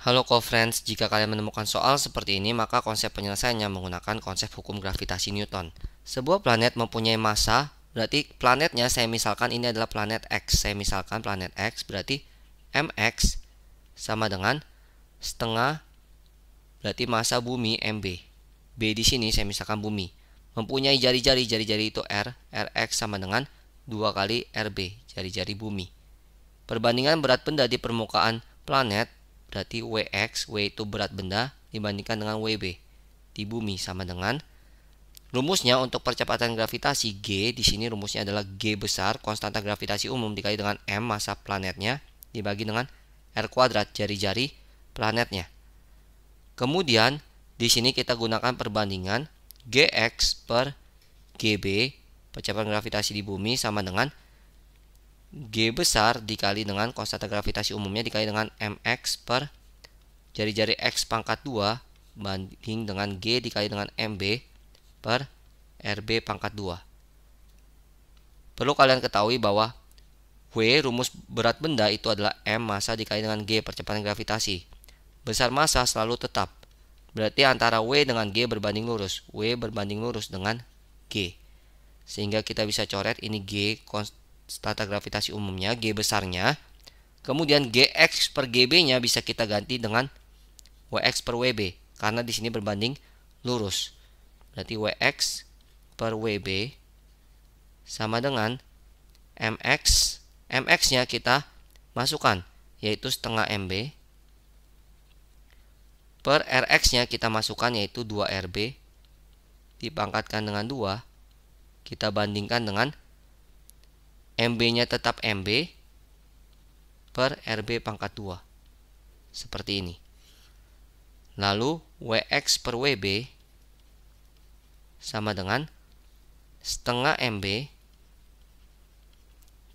Halo co-friends, jika kalian menemukan soal seperti ini maka konsep penyelesaiannya menggunakan konsep hukum gravitasi Newton. Sebuah planet mempunyai massa, berarti planetnya saya misalkan ini adalah planet X. Saya misalkan planet X berarti MX sama dengan setengah berarti massa bumi MB. B di sini saya misalkan bumi. Mempunyai jari-jari, jari-jari itu R, RX sama dengan 2 kali RB, jari-jari bumi. Perbandingan berat benda di permukaan planet berarti WX, W itu berat benda dibandingkan dengan WB di bumi sama dengan rumusnya untuk percepatan gravitasi G di sini rumusnya adalah G besar konstanta gravitasi umum dikali dengan M masa planetnya dibagi dengan R kuadrat jari-jari planetnya. Kemudian di sini kita gunakan perbandingan GX per GB percepatan gravitasi di bumi sama dengan G besar dikali dengan konstanta gravitasi umumnya dikali dengan mx per jari-jari x pangkat 2 banding dengan G dikali dengan mb per rb pangkat 2. Perlu kalian ketahui bahwa W rumus berat benda itu adalah M massa dikali dengan G percepatan gravitasi. Besar massa selalu tetap. Berarti antara W dengan G berbanding lurus. W berbanding lurus dengan G. Sehingga kita bisa coret ini G tata gravitasi umumnya, G besarnya. Kemudian Gx per GB-nya bisa kita ganti dengan Wx per WB. Karena di sini berbanding lurus. Berarti Wx per WB sama dengan Mx. Mx-nya kita masukkan, yaitu setengah MB. Per Rx-nya kita masukkan, yaitu 2 RB. Dipangkatkan dengan 2. Kita bandingkan dengan MB-nya tetap MB per RB pangkat 2. Seperti ini. Lalu WX per WB sama dengan setengah MB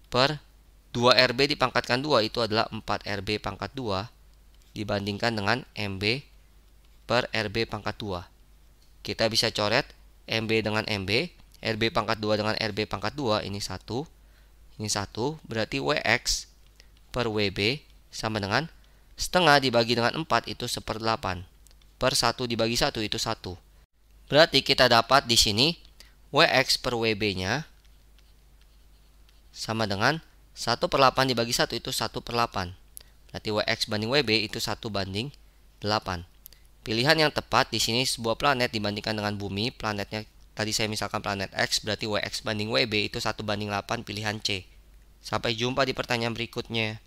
per 2RB dipangkatkan 2 itu adalah 4RB pangkat 2 dibandingkan dengan MB per RB pangkat 2. Kita bisa coret MB dengan MB, RB pangkat 2 dengan RB pangkat 2 ini 1 ini satu berarti WX per WB sama dengan setengah dibagi dengan 4 itu 1 per 8. Per 1 dibagi 1 itu 1. Berarti kita dapat di sini WX per WB-nya sama dengan 1 per 8 dibagi 1 itu 1 per 8. Berarti WX banding WB itu 1 banding 8. Pilihan yang tepat di sini sebuah planet dibandingkan dengan bumi, planetnya Tadi saya misalkan planet X berarti WX banding WB itu satu banding 8 pilihan C. Sampai jumpa di pertanyaan berikutnya.